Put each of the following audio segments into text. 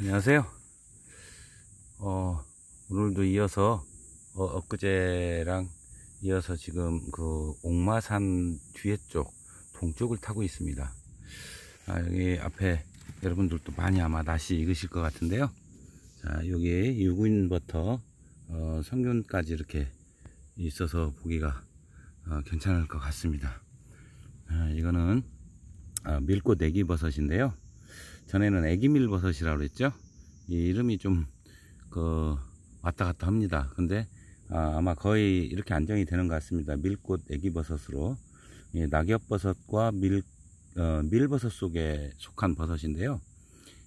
안녕하세요. 어, 오늘도 이어서 어, 엊그제랑 이어서 지금 그 옥마산 뒤에 쪽 동쪽을 타고 있습니다. 아, 여기 앞에 여러분들도 많이 아마 낯이 익으실 것 같은데요. 자, 여기 유구인부터 어, 성균까지 이렇게 있어서 보기가 어, 괜찮을 것 같습니다. 아, 이거는 아, 밀고 내기 버섯인데요. 전에는 애기 밀버섯이라고 그랬죠 이름이 좀 그 왔다 갔다 합니다 근데 아, 마 거의 이렇게 안정이 되는 것 같습니다 밀꽃 애기버섯으로 예, 낙엽버섯과 밀, 어, 밀버섯 속에 속한 버섯인데요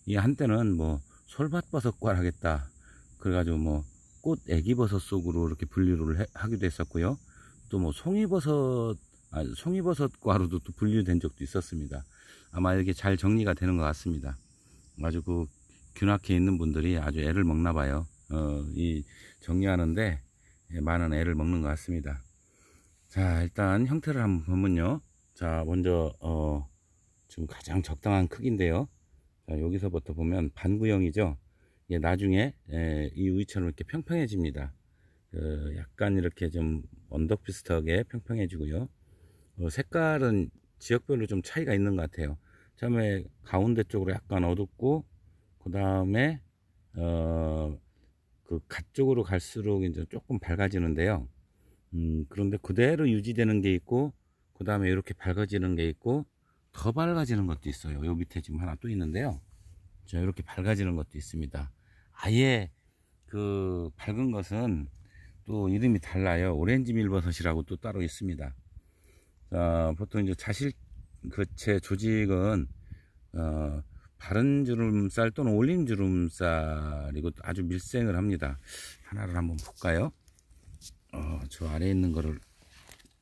이 한때는 뭐 솔밭버섯과 하겠다 그래가지고 뭐꽃 애기버섯 속으로 이렇게 분류를 해, 하기도 했었고요 또 뭐 송이버섯 아, 송이버섯과로도 또 분류된 적도 있었습니다 아마 이렇게 잘 정리가 되는 것 같습니다. 아주 그 균악해 있는 분들이 아주 애를 먹나 봐요. 어, 이 정리하는데 많은 애를 먹는 것 같습니다. 자, 일단 형태를 한번 보면요. 자, 먼저 어, 지금 가장 적당한 크기인데요. 자, 여기서부터 보면 반구형이죠. 예, 나중에 예, 이 우위처럼 이렇게 평평해집니다. 그 약간 이렇게 좀 언덕 비슷하게 평평해지고요. 어, 색깔은 지역별로 좀 차이가 있는 것 같아요. 처음에 가운데 쪽으로 약간 어둡고 어, 그 다음에 어그 가쪽으로 갈수록 이제 조금 밝아지는데요. 음 그런데 그대로 유지되는 게 있고 그 다음에 이렇게 밝아지는 게 있고 더 밝아지는 것도 있어요. 요 밑에 지금 하나 또 있는데요. 자 이렇게 밝아지는 것도 있습니다. 아예 그 밝은 것은 또 이름이 달라요. 오렌지 밀버섯이라고 또 따로 있습니다. 어, 보통 이제 자실그체 조직은 어, 바른 주름살 또는 올림 주름살이고 아주 밀생을 합니다. 하나를 한번 볼까요? 어, 저 아래에 있는 거를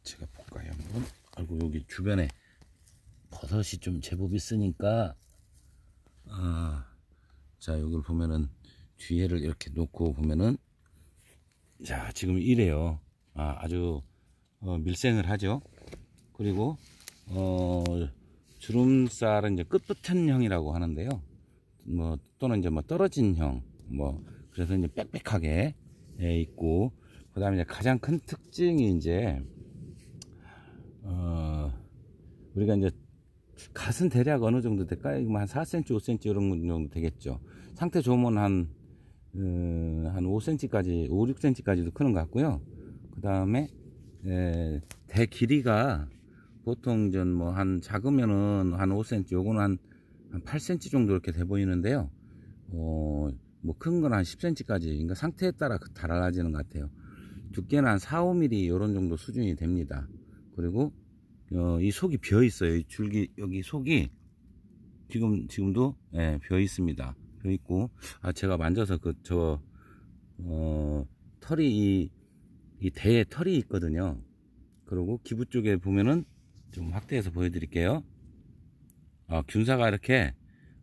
제가 볼까요? 한번? 아이고 여기 주변에 버섯이 좀 제법 있으니까 아, 자 여기를 보면은 뒤에를 이렇게 놓고 보면은 자 지금 이래요. 아, 아주 어, 밀생을 하죠. 그리고 어 주름살은 이제 끝붙은형이라고 하는데요. 뭐 또는 이제 뭐 떨어진 형, 뭐 그래서 이제 빽빽하게 예, 있고 그다음에 이제 가장 큰 특징이 이제 어 우리가 이제 갓은 대략 어느 정도 될까요? 뭐 한 4cm, 5cm 이런 정도 되겠죠. 상태 좋으면 한, 음, 한 5cm까지, 5, 6cm까지도 크는 것 같고요. 그 다음에, 예, 대 길이가 보통 전 뭐 한 작으면은 한 5cm 요거는 한, 한 8cm 정도 이렇게 돼 보이는데요 어, 뭐큰 건 한 10cm까지 그러니까 상태에 따라 그 달라지는 것 같아요 두께는 한 4, 5mm 요런 정도 수준이 됩니다 그리고 어, 이 속이 비어 있어요 이 줄기 여기 속이 지금 지금도 예, 비어 있습니다 비어 있고 아 제가 만져서 그저 어, 털이 이, 이 대에 털이 있거든요 그리고 기부 쪽에 보면은 좀 확대해서 보여드릴게요. 어, 균사가 이렇게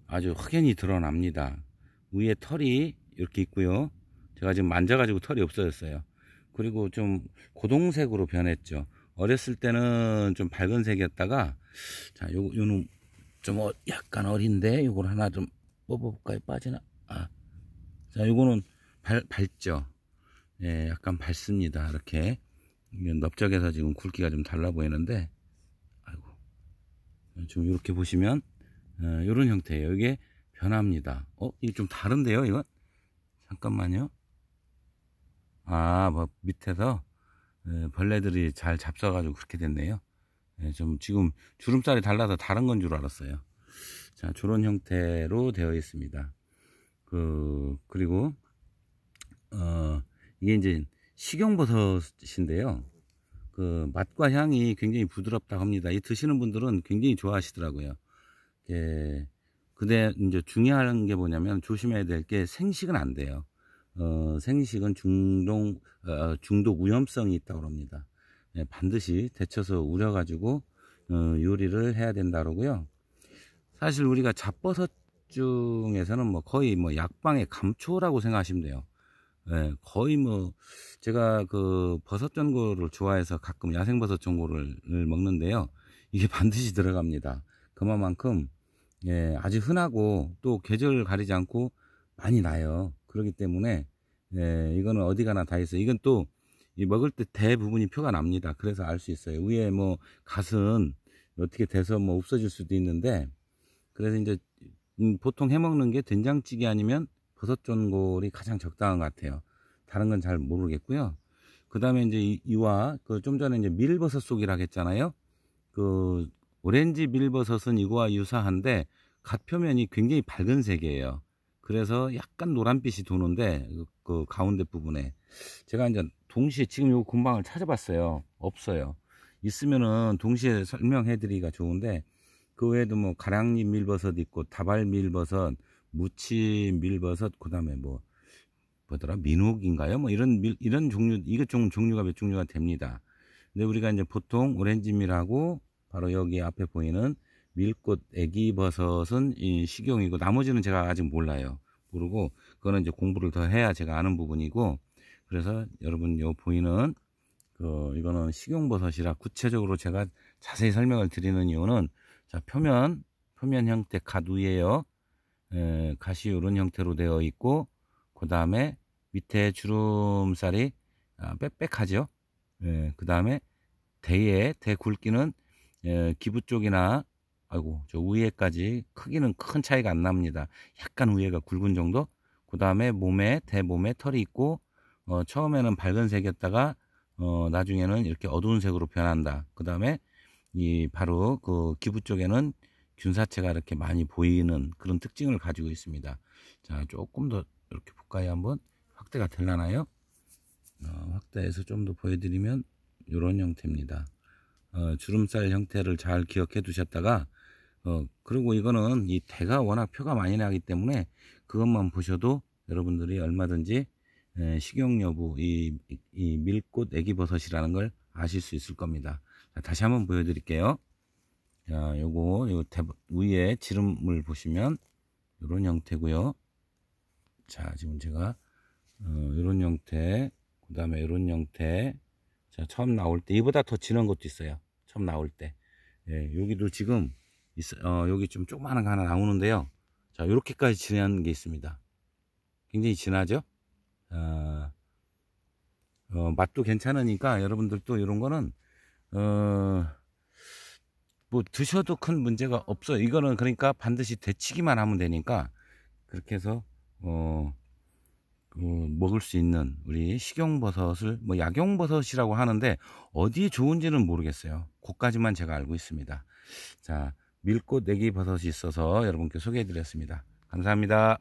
아주 확연히 드러납니다. 위에 털이 이렇게 있고요. 제가 지금 만져가지고 털이 없어졌어요. 그리고 좀 고동색으로 변했죠. 어렸을 때는 좀 밝은 색이었다가 자, 요, 요는 좀 어, 약간 어린데 요걸 하나 좀 뽑아볼까요? 빠지나? 아. 자, 요거는 밝, 밝죠. 예, 약간 밝습니다. 이렇게 넓적에서 지금 굵기가 좀 달라 보이는데 어, 지금 이렇게 보시면 이런 어, 형태예요. 이게 변합니다. 어? 이게 좀 다른데요, 이건? 잠깐만요. 아, 뭐 밑에서 어, 벌레들이 잘 잡숴가지고 그렇게 됐네요. 예, 좀 지금 주름살이 달라서 다른 건 줄 알았어요. 자, 저런 형태로 되어 있습니다. 그 그리고 어 이게 이제 식용버섯인데요. 그 맛과 향이 굉장히 부드럽다고 합니다. 이 드시는 분들은 굉장히 좋아하시더라고요. 예. 근데 이제 중요한 게 뭐냐면 조심해야 될 게 생식은 안 돼요. 어, 생식은 중동, 어, 중독 위험성이 있다고 합니다. 예, 반드시 데쳐서 우려가지고 어, 요리를 해야 된다 그러고요. 사실 우리가 잡버섯 중에서는 뭐 거의 뭐 약방의 감초라고 생각하시면 돼요. 예, 거의 뭐 제가 그 버섯 전골을 좋아해서 가끔 야생 버섯 전골을 먹는데요. 이게 반드시 들어갑니다. 그만큼 예, 아주 흔하고 또 계절 가리지 않고 많이 나요. 그렇기 때문에 예, 이거는 어디 가나 다 있어요. 이건 또 이 먹을 때 대부분이 표가 납니다. 그래서 알 수 있어요. 위에 뭐 갓은 어떻게 돼서 뭐 없어질 수도 있는데 그래서 이제 음, 보통 해먹는 게 된장찌개 아니면 버섯 전골이 가장 적당한 것 같아요. 다른 건 잘 모르겠고요. 그 다음에 이제 이와 그 좀 전에 이제 밀버섯 속이라고 했잖아요. 그 오렌지 밀버섯은 이거와 유사한데 갓 표면이 굉장히 밝은 색이에요. 그래서 약간 노란빛이 도는데 그 가운데 부분에 제가 이제 동시에 지금 요금방을 찾아봤어요. 없어요. 있으면은 동시에 설명해드리기가 좋은데 그 외에도 뭐가량잎 밀버섯 있고 다발 밀버섯 무침, 밀버섯, 그 다음에 뭐, 뭐더라, 민옥인가요? 뭐 이런 밀, 이런 종류, 이것 종, 종류가 몇 종류가 됩니다. 근데 우리가 이제 보통 오렌지밀하고 바로 여기 앞에 보이는 밀꽃 애기버섯은 이 식용이고 나머지는 제가 아직 몰라요. 모르고 그거는 이제 공부를 더 해야 제가 아는 부분이고 그래서 여러분 요 보이는 그 이거는 식용버섯이라 구체적으로 제가 자세히 설명을 드리는 이유는 자 표면 표면 형태 가두예요 에, 가시 요런 형태로 되어 있고 그 다음에 밑에 주름살이 아, 빽빽하죠. 예, 그 다음에 대에 대 굵기는 에, 기부 쪽이나 아이고 저 위에까지 크기는 큰 차이가 안 납니다. 약간 위에가 굵은 정도. 그 다음에 몸에 대몸에 털이 있고 어, 처음에는 밝은 색이었다가 어, 나중에는 이렇게 어두운 색으로 변한다. 그 다음에 이 바로 그 기부 쪽에는 균사체가 이렇게 많이 보이는 그런 특징을 가지고 있습니다. 자, 조금 더 이렇게 볼까요 한번 확대가 될라나요? 어, 확대해서 좀 더 보여드리면 이런 형태입니다. 어, 주름살 형태를 잘 기억해 두셨다가 어, 그리고 이거는 이 대가 워낙 표가 많이 나기 때문에 그것만 보셔도 여러분들이 얼마든지 식용 여부 이, 이 밀꽃 애기버섯이라는 걸 아실 수 있을 겁니다. 다시 한번 보여드릴게요. 자, 요거 요 위에 지름을 보시면 요런 형태고요. 자, 지금 제가 어, 요런 형태, 그다음에 요런 형태. 자, 처음 나올 때 이보다 더 진한 것도 있어요. 처음 나올 때. 예, 여기도 지금 있어, 어, 여기 좀 조그마한 거 하나 나오는데요. 자, 요렇게까지 진한 게 있습니다. 굉장히 진하죠? 어, 어, 맛도 괜찮으니까 여러분들도 이런 거는 어, 뭐 드셔도 큰 문제가 없어 이거는 그러니까 반드시 데치기만 하면 되니까 그렇게 해서 어, 어 먹을 수 있는 우리 식용버섯을 뭐 약용버섯이라고 하는데 어디에 좋은지는 모르겠어요. 그까지만 제가 알고 있습니다. 자 밀꽃 내기 버섯이 있어서 여러분께 소개해드렸습니다. 감사합니다.